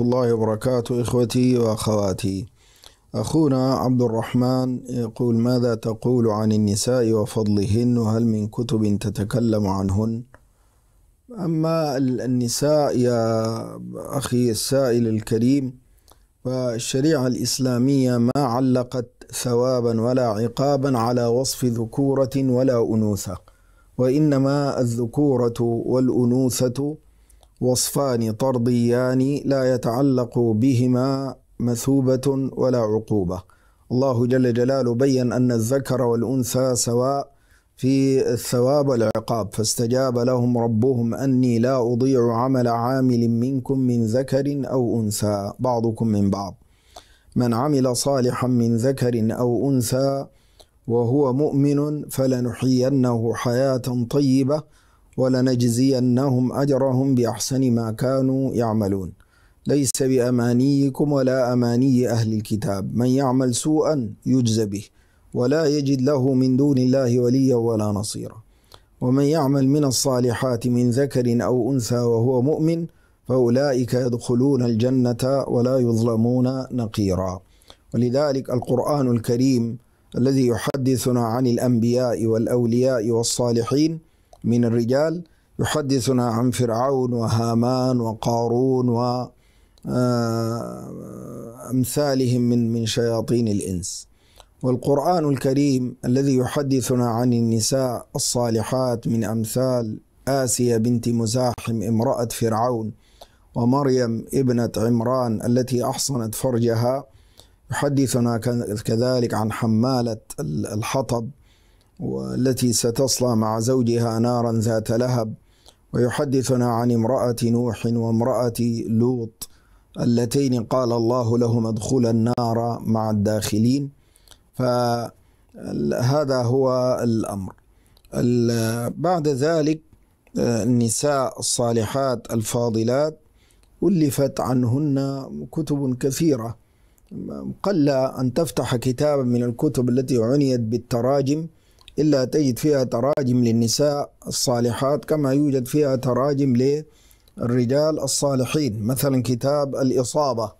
الله وبركاته إخوتي وأخواتي أخونا عبد الرحمن يقول ماذا تقول عن النساء وفضلهن وهل من كتب تتكلم عنهن أما النساء يا أخي السائل الكريم فالشريعة الإسلامية ما علقت ثوابا ولا عقابا على وصف ذكورة ولا أنوثة وإنما الذكورة والأنوثة وصفان طرديان لا يتعلق بهما مثوبة ولا عقوبة الله جل جلاله بين أن الذكر والأنثى سواء في الثواب والعقاب فاستجاب لهم ربهم أني لا أضيع عمل عامل منكم من ذكر أو أنثى بعضكم من بعض من عمل صالحا من ذكر أو أنثى وهو مؤمن فلنحيينه حياة طيبة ولنجزينهم أجرهم بأحسن ما كانوا يعملون ليس بأمانيكم ولا أماني أهل الكتاب من يعمل سوءا يجزى به ولا يجد له من دون الله وليا ولا نصيرا ومن يعمل من الصالحات من ذكر أو أنثى وهو مؤمن فأولئك يدخلون الجنة ولا يظلمون نقيرا ولذلك القرآن الكريم الذي يحدثنا عن الأنبياء والأولياء والصالحين من الرجال يحدثنا عن فرعون وهامان وقارون و آه، أمثالهم من من شياطين الإنس والقرآن الكريم الذي يحدثنا عن النساء الصالحات من أمثال آسيا بنت مزاحم امرأة فرعون ومريم ابنة عمران التي أحصنت فرجها يحدثنا كذلك عن حمالة الحطب والتي ستصلى مع زوجها نارا ذات لهب ويحدثنا عن امرأة نوح وامرأة لوط اللتين قال الله لهما ادخلا النار مع الداخلين فهذا هو الأمر بعد ذلك النساء الصالحات الفاضلات ألفت عنهن كتب كثيرة قل أن تفتح كتابا من الكتب التي عنيت بالتراجم إلا تجد فيها تراجم للنساء الصالحات كما يوجد فيها تراجم للرجال الصالحين مثلا كتاب الإصابة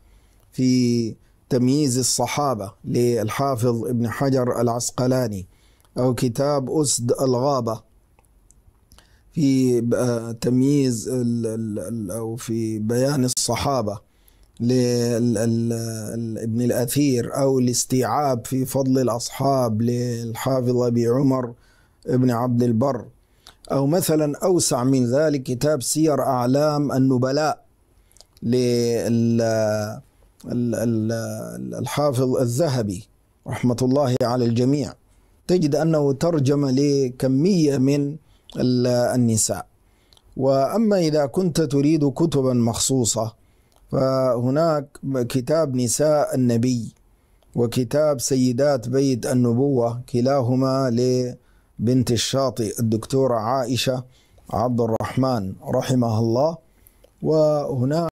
في تمييز الصحابة للحافظ ابن حجر العسقلاني أو كتاب أسد الغابة في آه، تمييز أو في بيان الصحابة لابن الأثير أو الاستيعاب في فضل الأصحاب للحافظ أبي عمر ابن عبد البر أو مثلا أوسع من ذلك كتاب سير أعلام النبلاء للحافظ الذهبي رحمة الله على الجميع تجد أنه ترجم لكمية من النساء وأما إذا كنت تريد كتبا مخصوصة فهناك كتاب نساء النبي وكتاب سيدات بيت النبوة كلاهما لبنت الشاطئ الدكتورة عائشة عبد الرحمن رحمها الله وهناك